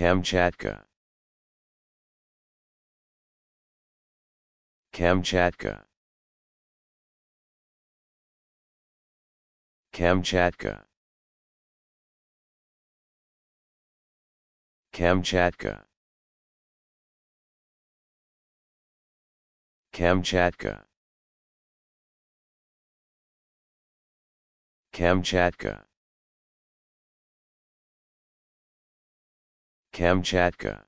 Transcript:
Kamchatka Kamchatka Kamchatka Kamchatka Kamchatka Kamchatka Kamchatka